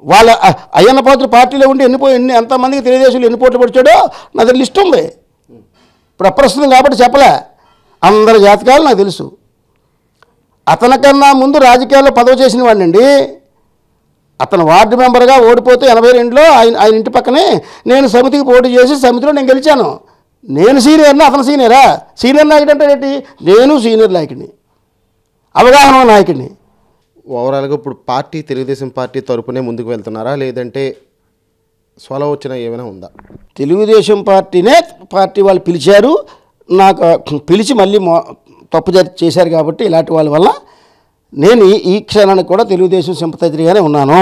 వాళ్ళ అయ్యన్న పాత్ర పార్టీలో ఉండి ఎన్ని ఎన్ని ఎంతమందికి తెలుగుదేశంలో ఎన్ని పోట్లు పడిచాడో నా దగ్గర లిస్ట్ ఉంది ఇప్పుడు అప్రస్తుతం కాబట్టి చెప్పలే అందరి జాతకాలు నాకు తెలుసు అతనికన్నా ముందు రాజకీయాల్లో పదవి చేసిన వాడినండి అతను వార్డు మెంబర్గా ఓడిపోతే ఎనభై రెండులో ఆయన ఆయన ఇంటి పక్కనే నేను సమితికి పోటీ చేసి సమితిలో నేను గెలిచాను నేను సీనియర్ని అతను సీనియరా సీనియర్ నాయకుడు అంటే ఏంటి నేను సీనియర్ నాయకుడిని అవగాహన నాయకుడిని ఓవరాల్గా ఇప్పుడు పార్టీ తెలుగుదేశం పార్టీ తరపునే ముందుకు వెళ్తున్నారా లేదంటే స్వలవచన ఏమైనా ఉందా తెలుగుదేశం పార్టీనే పార్టీ వాళ్ళు పిలిచారు నాకు పిలిచి మళ్ళీ తప్పు చేశారు కాబట్టి ఇలాంటి వాళ్ళ వల్ల నేను ఈ క్షణానికి కూడా తెలుగుదేశం సింపతైజరీగానే ఉన్నాను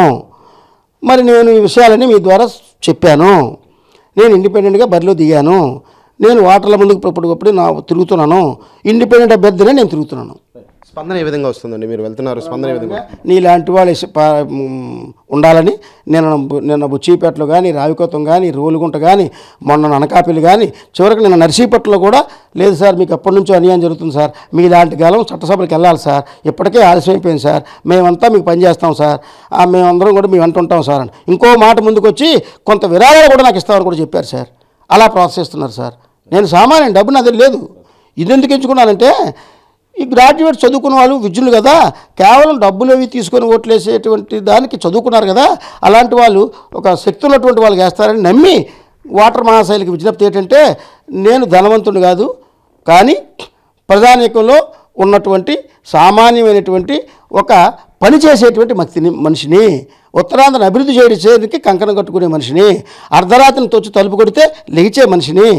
మరి నేను ఈ విషయాలని మీ ద్వారా చెప్పాను నేను ఇండిపెండెంట్గా బరిలో దిగాను నేను వాటర్ల ముందుకు ఇప్పుడు నా తిరుగుతున్నాను ఇండిపెండెంట్ అభ్యర్థినే నేను తిరుగుతున్నాను స్పందన ఏ విధంగా వస్తుందండి మీరు వెళ్తున్నారు స్పందన ఏ విధంగా నీలాంటి వాళ్ళు ఉండాలని నేను నిన్న బుచ్చిపేటలు కానీ రావికోతం కానీ రోలుగుంట కానీ మొన్న అనకాపల్లి కానీ చివరికి నిన్న నర్సీపట్లో కూడా లేదు సార్ మీకు ఎప్పటి నుంచో అన్యాయం జరుగుతుంది సార్ లాంటి కాలం చట్టసభలకు వెళ్ళాలి సార్ ఇప్పటికే ఆలస్యమైపోయింది సార్ మేమంతా మీకు పనిచేస్తాం సార్ మేమందరం కూడా మేము వెంట ఉంటాం సార్ అని ఇంకో మాట ముందుకొచ్చి కొంత విరాళాలు కూడా నాకు ఇస్తామని కూడా చెప్పారు సార్ అలా ప్రోత్సహిస్తున్నారు సార్ నేను సామాన్యం డబ్బు నాది లేదు ఇది ఎందుకు ఎంచుకున్నానంటే ఈ గ్రాడ్యుయేట్ చదువుకున్న వాళ్ళు విద్యులు కదా కేవలం డబ్బులు అవి తీసుకొని ఓట్లేసేటువంటి దానికి చదువుకున్నారు కదా అలాంటి వాళ్ళు ఒక శక్తి ఉన్నటువంటి వాళ్ళు వేస్తారని నమ్మి వాటర్ మహాశైలికి విజ్ఞప్తి ఏంటంటే నేను ధనవంతుడు కాదు కానీ ప్రధానికంలో ఉన్నటువంటి సామాన్యమైనటువంటి ఒక పని చేసేటువంటి మక్తిని మనిషిని ఉత్తరాంధ్రను అభివృద్ధి చేయడానికి కంకణం కట్టుకునే మనిషిని అర్ధరాత్రిని తొచ్చి తలుపు కొడితే లేచే మనిషిని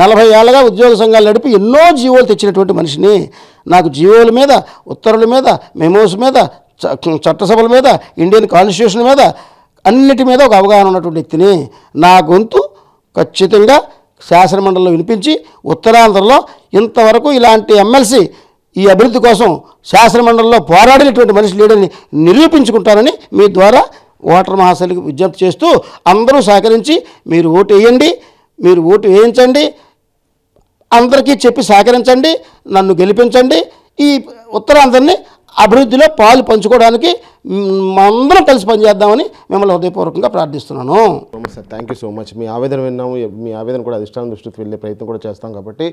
నలభై ఏళ్ళగా ఉద్యోగ సంఘాలు నడిపి ఎన్నో జీవోలు తెచ్చినటువంటి మనిషిని నాకు జీవోల మీద ఉత్తర్వుల మీద మెమోస్ మీద చట్టసభల మీద ఇండియన్ కాన్స్టిట్యూషన్ మీద అన్నిటి మీద ఒక అవగాహన ఉన్నటువంటి వ్యక్తిని నా గొంతు ఖచ్చితంగా శాసనమండలిలో వినిపించి ఉత్తరాంధ్రలో ఇంతవరకు ఇలాంటి ఎమ్మెల్సీ ఈ అభివృద్ధి కోసం శాసనమండలిలో పోరాడినటువంటి మనిషి లేడని నిరూపించుకుంటానని మీ ద్వారా ఓటర్ మహాశైలికి విజ్ఞప్తి చేస్తూ అందరూ సహకరించి మీరు ఓటు వేయండి మీరు ఓటు వేయించండి అందరికీ చెప్పి సహకరించండి నన్ను గెలిపించండి ఈ ఉత్తరాంధ్రని అభివృద్ధిలో పాలు పంచుకోవడానికి మనందరం కలిసి పనిచేద్దామని మిమ్మల్ని హృదయపూర్వకంగా ప్రార్థిస్తున్నాను sir thank you so much మీ ఆవేదన విన్నాము మీ ఆవేదన కూడా అధిష్టానం దృష్టికి వెళ్ళే ప్రయత్నం కూడా చేస్తాం కాబట్టి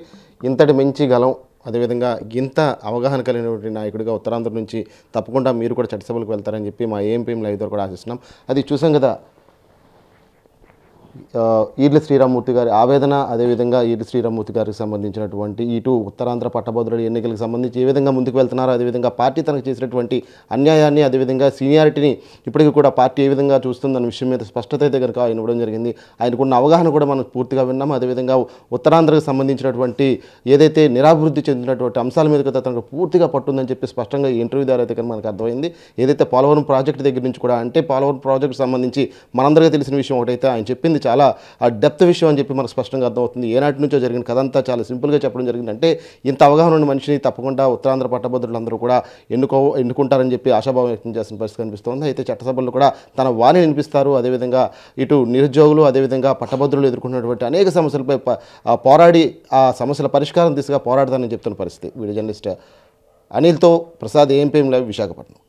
ఇంతటి మంచి గలం అదేవిధంగా ఇంత అవగాహన కలిగినటువంటి నాయకుడిగా ఉత్తరాంధ్ర నుంచి తప్పకుండా మీరు కూడా చట్టసభలకు వెళ్తారని చెప్పి మా ఏఎంపీఎం లైవ్ ద్వారా కూడా ఆశిస్తున్నాం అది చూసాం కదా ఈర్లి శ్రీరామ్మూర్తి గారి ఆవేదన అదేవిధంగా ఈర్లి శ్రీరామూర్తి గారికి సంబంధించినటువంటి ఇటు ఉత్తరాంధ్ర పట్టభద్రుల ఎన్నికలకు సంబంధించి ఏ విధంగా ముందుకు వెళ్తున్నారో అదేవిధంగా పార్టీ తనకు చేసినటువంటి అన్యాయాన్ని అదేవిధంగా సీనియారిటీని ఇప్పటికీ కూడా పార్టీ ఏ విధంగా చూస్తుందన్న విషయం మీద స్పష్టత అయితే కనుక ఆయన ఇవ్వడం జరిగింది ఆయనకున్న అవగాహన కూడా మనం పూర్తిగా విన్నాం అదేవిధంగా ఉత్తరాంధ్రకు సంబంధించినటువంటి ఏదైతే నిరాభివృద్ధి చెందినటువంటి అంశాల మీద కదా తనకు పూర్తిగా పట్టుందని చెప్పి స్పష్టంగా ఇంటర్వ్యూ ద్వారా అయితే కనుక మనకు అర్థమైంది ఏదైతే పోలవరం ప్రాజెక్టు దగ్గర నుంచి కూడా అంటే పోలవరం ప్రాజెక్టు సంబంధించి మనందరికీ తెలిసిన విషయం ఒకటైతే ఆయన చెప్పింది ఇది చాలా ఆ డెప్త్ విషయం అని చెప్పి మనకు స్పష్టంగా అర్థమవుతుంది ఏనాటి నుంచో జరిగిన కథ అంతా చాలా సింపుల్గా చెప్పడం జరిగింది అంటే ఇంత అవగాహన ఉన్న మనిషిని తప్పకుండా ఉత్తరాంధ్ర పట్టభద్రులందరూ కూడా ఎన్నుకో ఎన్నుకుంటారని చెప్పి ఆశాభావం వ్యక్తం చేసిన పరిస్థితి కనిపిస్తోంది అయితే చట్టసభల్లో కూడా తన వాణి వినిపిస్తారు అదేవిధంగా ఇటు నిరుద్యోగులు అదేవిధంగా పట్టభద్రులు ఎదుర్కొన్నటువంటి అనేక సమస్యలపై పోరాడి ఆ సమస్యల పరిష్కారం దిశగా పోరాడతానని చెప్తున్న పరిస్థితి వీడియో జర్నలిస్ట్ అనిల్తో ప్రసాద్ ఏంపీఎం లైవ్ విశాఖపట్నం